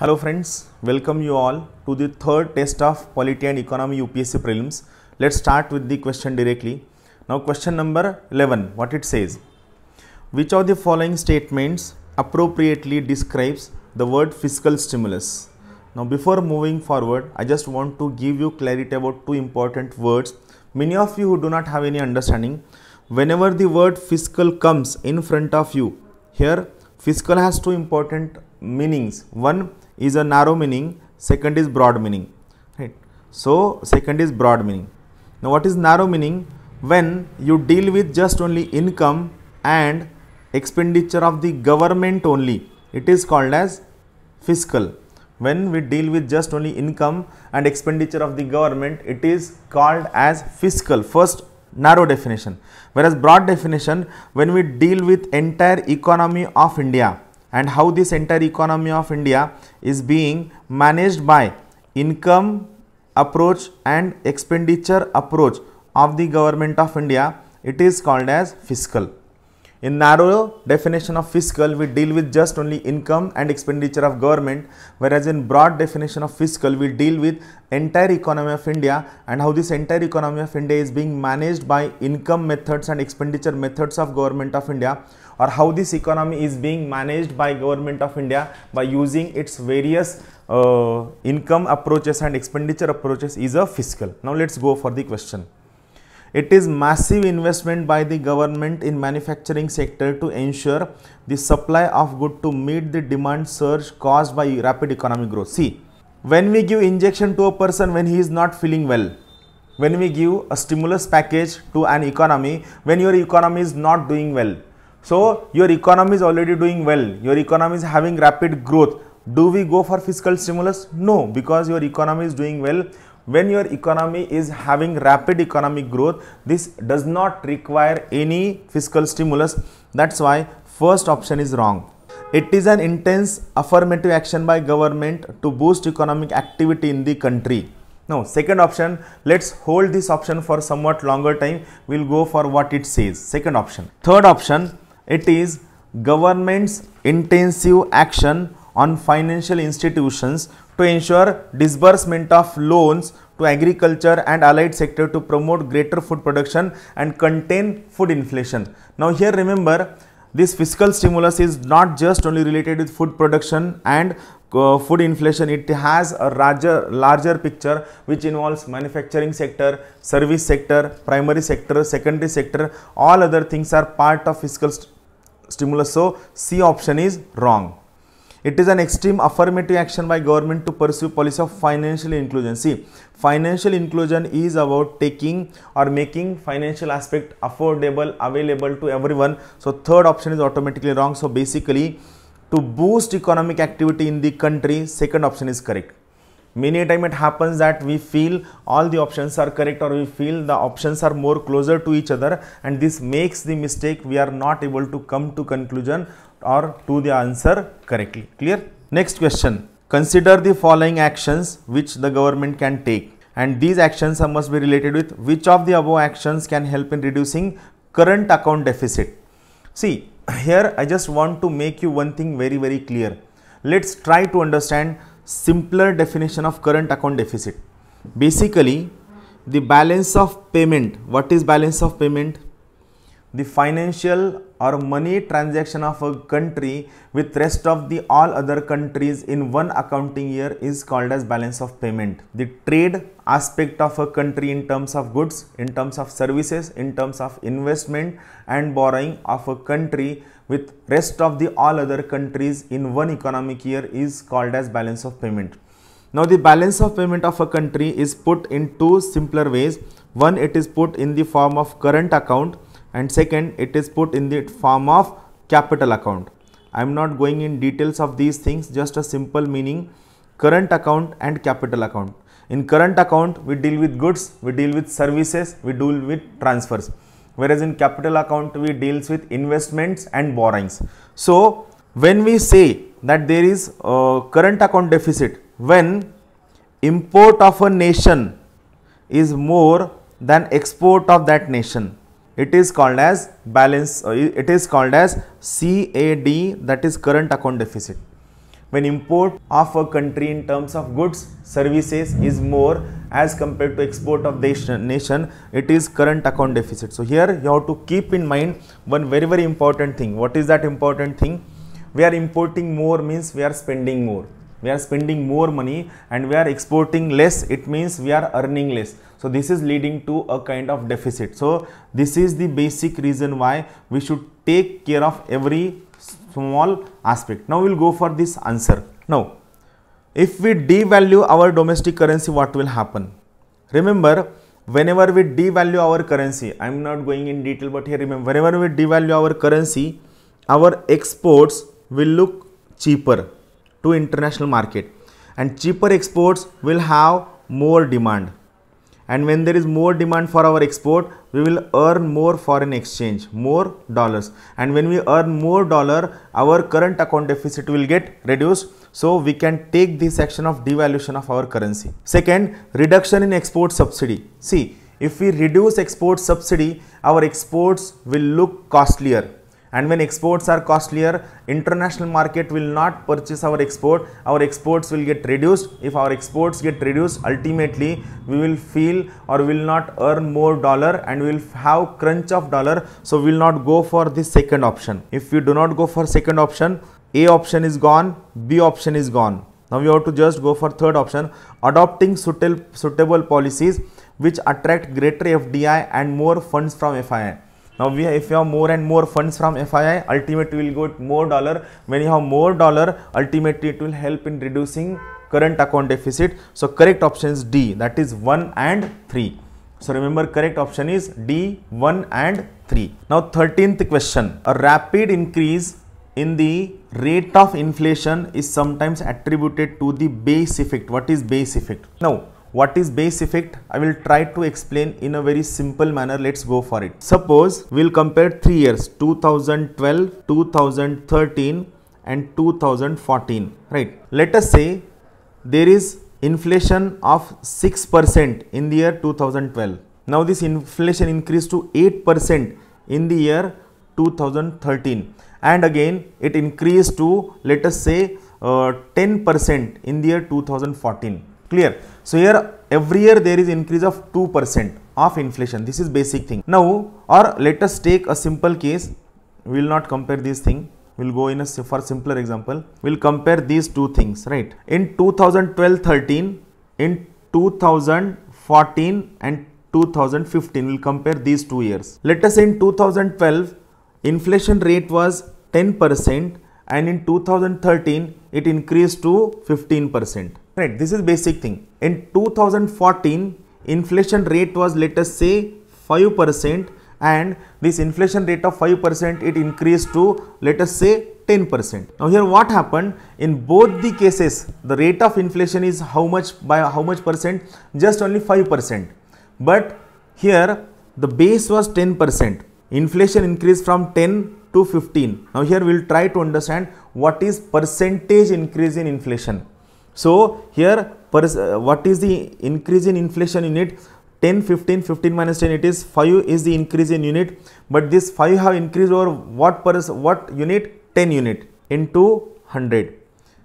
Hello friends, welcome you all to the third test of Polity and Economy UPSC Prelims. Let's start with the question directly. Now question number 11, what it says. Which of the following statements appropriately describes the word fiscal stimulus? Now before moving forward, I just want to give you clarity about two important words. Many of you who do not have any understanding, whenever the word fiscal comes in front of you, here fiscal has two important meanings. One is a narrow meaning, second is broad meaning, right? So, second is broad meaning. Now, what is narrow meaning? When you deal with just only income and expenditure of the government only, it is called as fiscal. When we deal with just only income and expenditure of the government, it is called as fiscal. First narrow definition. Whereas broad definition, when we deal with entire economy of India, and how this entire economy of India is being managed by income approach and expenditure approach of the government of India, it is called as fiscal. In narrow definition of fiscal, we deal with just only income and expenditure of government, whereas in broad definition of fiscal, we deal with entire economy of India and how this entire economy of India is being managed by income methods and expenditure methods of government of India or how this economy is being managed by government of India by using its various uh, income approaches and expenditure approaches is a fiscal. Now let's go for the question. It is massive investment by the government in manufacturing sector to ensure the supply of good to meet the demand surge caused by rapid economic growth. See, when we give injection to a person when he is not feeling well, when we give a stimulus package to an economy when your economy is not doing well. So, your economy is already doing well, your economy is having rapid growth. Do we go for fiscal stimulus? No, because your economy is doing well, when your economy is having rapid economic growth this does not require any fiscal stimulus that's why first option is wrong it is an intense affirmative action by government to boost economic activity in the country now second option let's hold this option for somewhat longer time we'll go for what it says second option third option it is government's intensive action on financial institutions to ensure disbursement of loans to agriculture and allied sector to promote greater food production and contain food inflation. Now here remember this fiscal stimulus is not just only related with food production and uh, food inflation it has a larger larger picture which involves manufacturing sector service sector primary sector secondary sector all other things are part of fiscal st stimulus so c option is wrong it is an extreme affirmative action by government to pursue policy of financial inclusion. See, financial inclusion is about taking or making financial aspect affordable, available to everyone. So third option is automatically wrong. So basically, to boost economic activity in the country, second option is correct many a time it happens that we feel all the options are correct or we feel the options are more closer to each other and this makes the mistake we are not able to come to conclusion or to the answer correctly clear next question consider the following actions which the government can take and these actions must be related with which of the above actions can help in reducing current account deficit see here i just want to make you one thing very very clear let's try to understand simpler definition of current account deficit. Basically, the balance of payment, what is balance of payment? the financial or money transaction of a country with rest of the all other countries in one accounting year is called as balance of payment the trade aspect of a country in terms of goods in terms of services in terms of investment and borrowing of a country with rest of the all other countries in one economic year is called as balance of payment now the balance of payment of a country is put in two simpler ways one it is put in the form of current account and second it is put in the form of capital account. I am not going in details of these things just a simple meaning current account and capital account. In current account we deal with goods, we deal with services, we deal with transfers whereas in capital account we deals with investments and borrowings. So when we say that there is a current account deficit when import of a nation is more than export of that nation it is called as balance uh, it is called as CAD that is current account deficit when import of a country in terms of goods services is more as compared to export of the nation it is current account deficit so here you have to keep in mind one very very important thing what is that important thing we are importing more means we are spending more we are spending more money and we are exporting less it means we are earning less so this is leading to a kind of deficit so this is the basic reason why we should take care of every small aspect now we'll go for this answer now if we devalue our domestic currency what will happen remember whenever we devalue our currency i'm not going in detail but here remember whenever we devalue our currency our exports will look cheaper to international market and cheaper exports will have more demand and when there is more demand for our export we will earn more foreign exchange more dollars and when we earn more dollar our current account deficit will get reduced so we can take this action of devaluation of our currency second reduction in export subsidy see if we reduce export subsidy our exports will look costlier and when exports are costlier international market will not purchase our export our exports will get reduced if our exports get reduced ultimately we will feel or will not earn more dollar and we will have crunch of dollar so we will not go for the second option if we do not go for second option a option is gone b option is gone now we have to just go for third option adopting suitable suitable policies which attract greater fdi and more funds from fii now we have, if you have more and more funds from FII, ultimately we will get more dollar. When you have more dollar, ultimately it will help in reducing current account deficit. So correct option is D that is 1 and 3. So remember correct option is D 1 and 3. Now 13th question, a rapid increase in the rate of inflation is sometimes attributed to the base effect. What is base effect? Now what is base effect? I will try to explain in a very simple manner. Let's go for it. Suppose we'll compare three years 2012, 2013 and 2014, right? Let us say there is inflation of 6% in the year 2012. Now this inflation increased to 8% in the year 2013 and again it increased to let us say 10% uh, in the year 2014. Clear? So here every year there is increase of 2% of inflation. This is basic thing. Now or let us take a simple case. We will not compare this thing. We will go in a for simpler example. We will compare these two things, right? In 2012-13, in 2014 and 2015, we will compare these two years. Let us say in 2012, inflation rate was 10% and in 2013, it increased to 15% right this is basic thing in 2014 inflation rate was let us say 5 percent and this inflation rate of 5 percent it increased to let us say 10 percent now here what happened in both the cases the rate of inflation is how much by how much percent just only 5 percent but here the base was 10 percent inflation increased from 10 to 15 now here we will try to understand what is percentage increase in inflation so, here uh, what is the increase in inflation unit? 10, 15, 15 minus 10 it is 5 is the increase in unit but this 5 have increased over what per what unit? 10 unit into 100.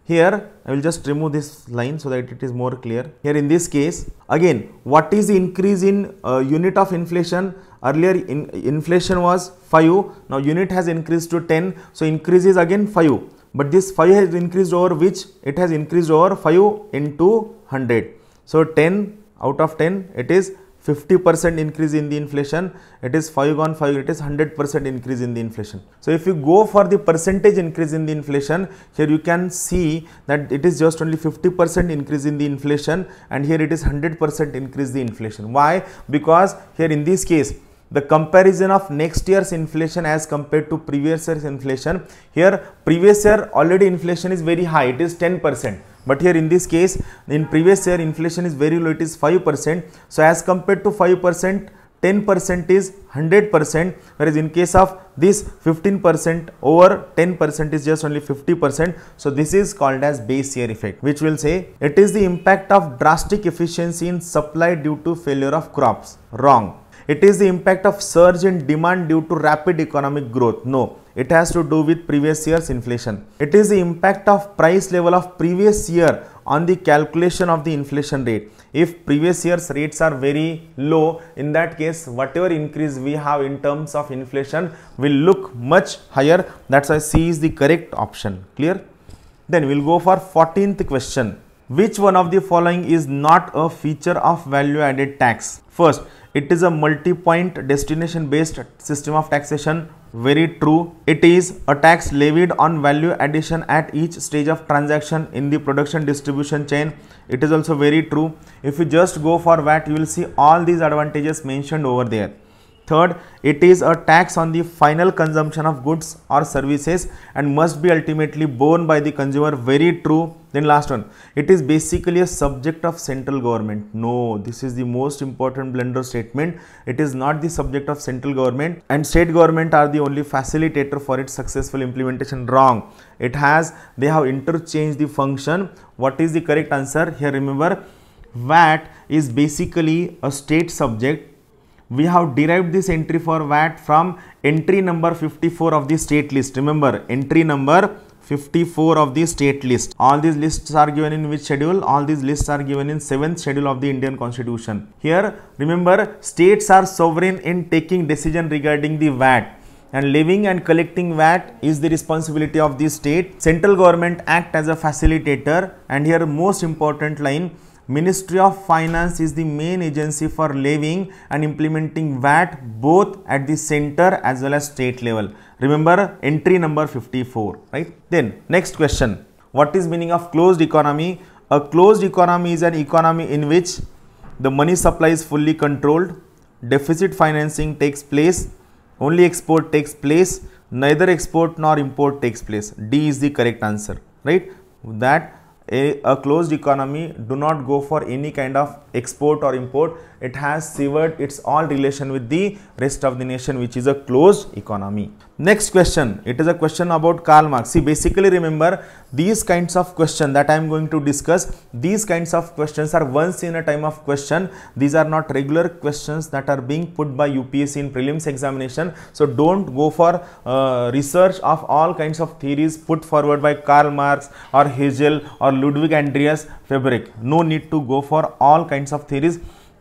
Here I will just remove this line so that it is more clear. Here in this case again what is the increase in uh, unit of inflation? Earlier in, inflation was 5 now unit has increased to 10 so increase is again 5 but this 5 has increased over which it has increased over 5 into 100 so 10 out of 10 it is 50 percent increase in the inflation it is 5 on 5 it is 100 percent increase in the inflation so if you go for the percentage increase in the inflation here you can see that it is just only 50 percent increase in the inflation and here it is 100 percent increase the inflation why because here in this case the comparison of next year's inflation as compared to previous year's inflation here previous year already inflation is very high it is 10 percent but here in this case in previous year inflation is very low it is 5 percent so as compared to 5 percent 10 percent is 100 percent whereas in case of this 15 percent over 10 percent is just only 50 percent so this is called as base year effect which will say it is the impact of drastic efficiency in supply due to failure of crops wrong it is the impact of surge in demand due to rapid economic growth. No, it has to do with previous year's inflation. It is the impact of price level of previous year on the calculation of the inflation rate. If previous year's rates are very low, in that case, whatever increase we have in terms of inflation will look much higher. That's why C is the correct option. Clear? Then we'll go for 14th question. Which one of the following is not a feature of value added tax? First, it is a multi-point destination based system of taxation. Very true. It is a tax levied on value addition at each stage of transaction in the production distribution chain. It is also very true. If you just go for VAT, you will see all these advantages mentioned over there. Third, it is a tax on the final consumption of goods or services and must be ultimately borne by the consumer. Very true. Then last one, it is basically a subject of central government. No, this is the most important blunder statement. It is not the subject of central government and state government are the only facilitator for its successful implementation. Wrong. It has, they have interchanged the function. What is the correct answer? Here remember, VAT is basically a state subject we have derived this entry for VAT from entry number 54 of the state list. Remember, entry number 54 of the state list. All these lists are given in which schedule? All these lists are given in 7th schedule of the Indian constitution. Here, remember, states are sovereign in taking decision regarding the VAT and levying and collecting VAT is the responsibility of the state. Central government act as a facilitator and here most important line Ministry of Finance is the main agency for levying and implementing VAT both at the center as well as state level. Remember entry number 54, right? Then next question, what is meaning of closed economy? A closed economy is an economy in which the money supply is fully controlled, deficit financing takes place, only export takes place, neither export nor import takes place. D is the correct answer, right? That a, a closed economy do not go for any kind of export or import, it has severed its all relation with the rest of the nation which is a closed economy. Next question, it is a question about Karl Marx. See basically remember these kinds of question that I am going to discuss, these kinds of questions are once in a time of question. These are not regular questions that are being put by UPSC in prelims examination. So don't go for uh, research of all kinds of theories put forward by Karl Marx or Hegel or Ludwig Andreas Fabrik. No need to go for all kinds kinds of theories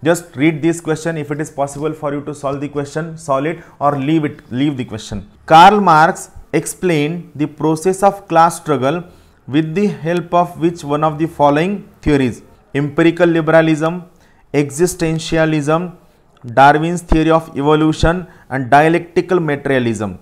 just read this question if it is possible for you to solve the question solve it or leave it leave the question karl marx explained the process of class struggle with the help of which one of the following theories empirical liberalism existentialism darwin's theory of evolution and dialectical materialism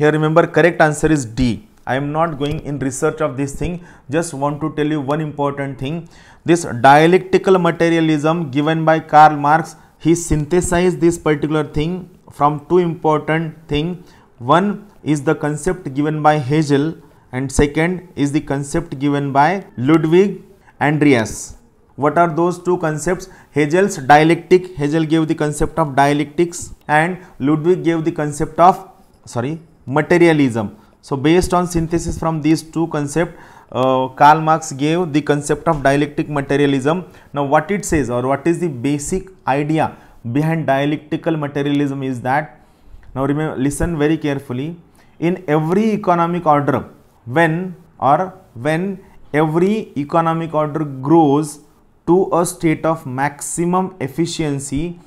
here remember correct answer is d I am not going in research of this thing, just want to tell you one important thing. This dialectical materialism given by Karl Marx, he synthesized this particular thing from two important thing. One is the concept given by Hegel and second is the concept given by Ludwig Andreas. What are those two concepts? Hegel's dialectic, Hegel gave the concept of dialectics and Ludwig gave the concept of, sorry, materialism so, based on synthesis from these two concepts, uh, Karl Marx gave the concept of dialectic materialism. Now, what it says or what is the basic idea behind dialectical materialism is that, now remember, listen very carefully, in every economic order, when or when every economic order grows to a state of maximum efficiency,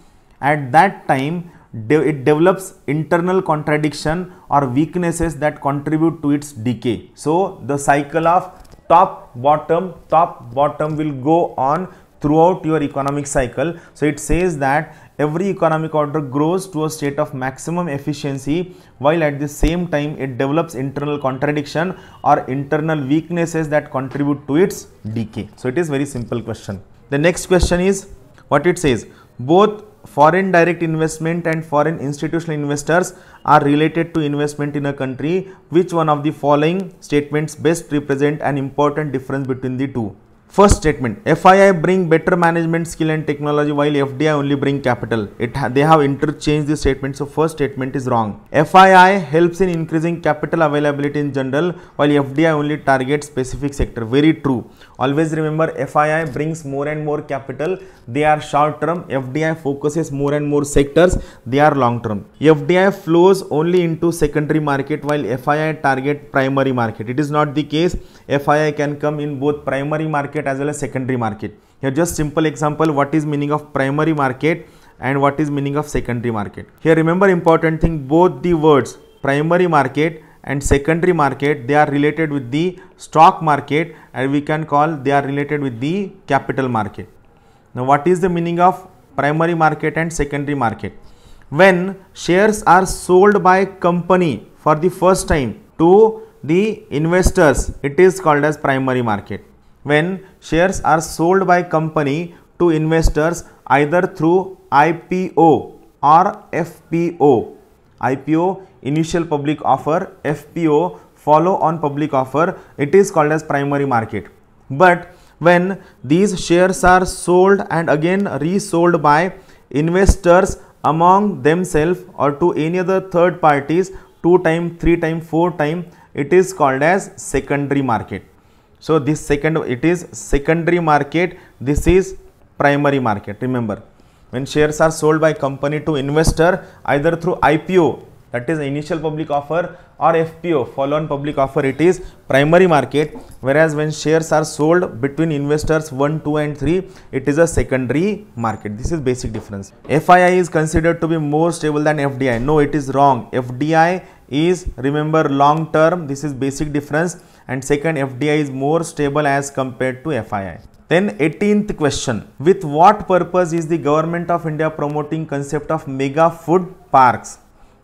at that time de it develops internal contradiction or weaknesses that contribute to its decay. So, the cycle of top bottom top bottom will go on throughout your economic cycle. So, it says that every economic order grows to a state of maximum efficiency while at the same time it develops internal contradiction or internal weaknesses that contribute to its decay. So, it is very simple question. The next question is what it says both foreign direct investment and foreign institutional investors are related to investment in a country, which one of the following statements best represent an important difference between the two? First statement, FII bring better management skill and technology while FDI only bring capital. It They have interchanged the statement, so first statement is wrong. FII helps in increasing capital availability in general while FDI only targets specific sector. Very true. Always remember FII brings more and more capital. They are short term. FDI focuses more and more sectors. They are long term. FDI flows only into secondary market while FII target primary market. It is not the case. FII can come in both primary market market as well as secondary market. Here just simple example what is meaning of primary market and what is meaning of secondary market. Here remember important thing both the words primary market and secondary market they are related with the stock market and we can call they are related with the capital market. Now what is the meaning of primary market and secondary market? When shares are sold by company for the first time to the investors it is called as primary market when shares are sold by company to investors either through IPO or FPO. IPO initial public offer, FPO follow on public offer, it is called as primary market. But when these shares are sold and again resold by investors among themselves or to any other third parties two time, three time, four time, it is called as secondary market. So, this second it is secondary market, this is primary market. Remember, when shares are sold by company to investor either through IPO that is initial public offer or FPO follow on public offer it is primary market whereas when shares are sold between investors 1 2 and 3 it is a secondary market this is basic difference FII is considered to be more stable than FDI no it is wrong FDI is remember long term this is basic difference and second FDI is more stable as compared to FII. Then 18th question, with what purpose is the government of India promoting concept of mega food parks?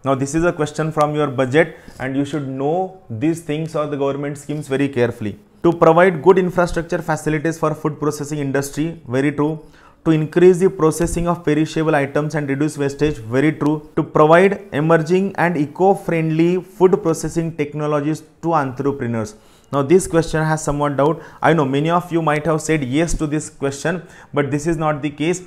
Now this is a question from your budget and you should know these things or the government schemes very carefully. To provide good infrastructure facilities for food processing industry, very true to increase the processing of perishable items and reduce wastage very true to provide emerging and eco-friendly food processing technologies to entrepreneurs now this question has somewhat doubt. I know many of you might have said yes to this question, but this is not the case.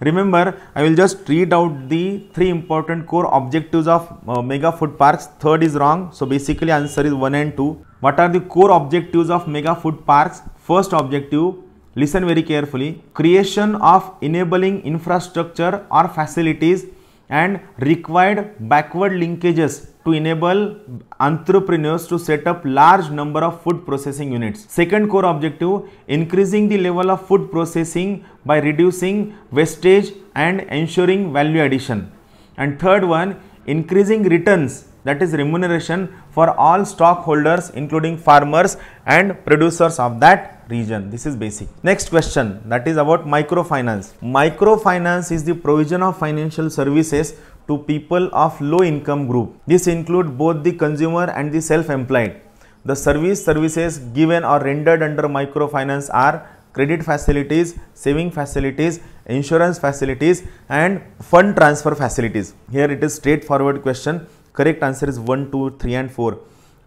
Remember, I will just read out the three important core objectives of uh, mega food parks. Third is wrong. So basically answer is 1 and 2. What are the core objectives of mega food parks? First objective, listen very carefully, creation of enabling infrastructure or facilities and required backward linkages to enable entrepreneurs to set up large number of food processing units. Second core objective, increasing the level of food processing by reducing wastage and ensuring value addition. And third one, increasing returns that is remuneration for all stockholders including farmers and producers of that region. This is basic. Next question that is about microfinance. Microfinance is the provision of financial services to people of low income group. This include both the consumer and the self-employed. The service services given or rendered under microfinance are credit facilities, saving facilities, insurance facilities and fund transfer facilities. Here it is straightforward question. Correct answer is 1, 2, 3 and 4.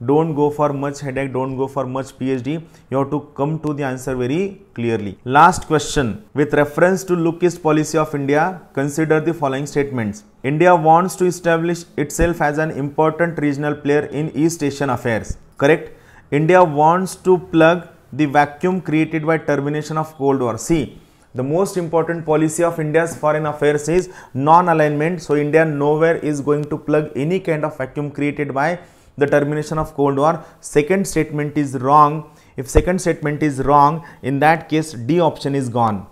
Don't go for much headache, don't go for much PhD. You have to come to the answer very clearly. Last question. With reference to lookist policy of India, consider the following statements. India wants to establish itself as an important regional player in East Asian affairs. Correct? India wants to plug the vacuum created by termination of Cold War. See, the most important policy of India's foreign affairs is non-alignment. So India nowhere is going to plug any kind of vacuum created by the termination of Cold War. Second statement is wrong. If second statement is wrong, in that case D option is gone.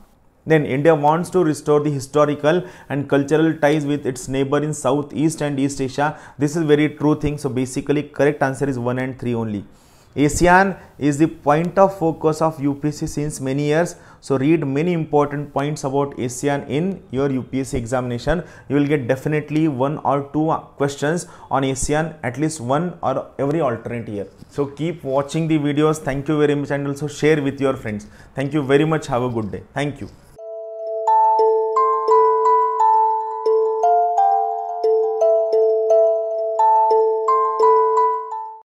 Then India wants to restore the historical and cultural ties with its neighbor in East and East Asia. This is very true thing. So basically correct answer is 1 and 3 only. ASEAN is the point of focus of UPSC since many years. So read many important points about ASEAN in your UPSC examination. You will get definitely one or two questions on ASEAN at least one or every alternate year. So keep watching the videos. Thank you very much and also share with your friends. Thank you very much. Have a good day. Thank you.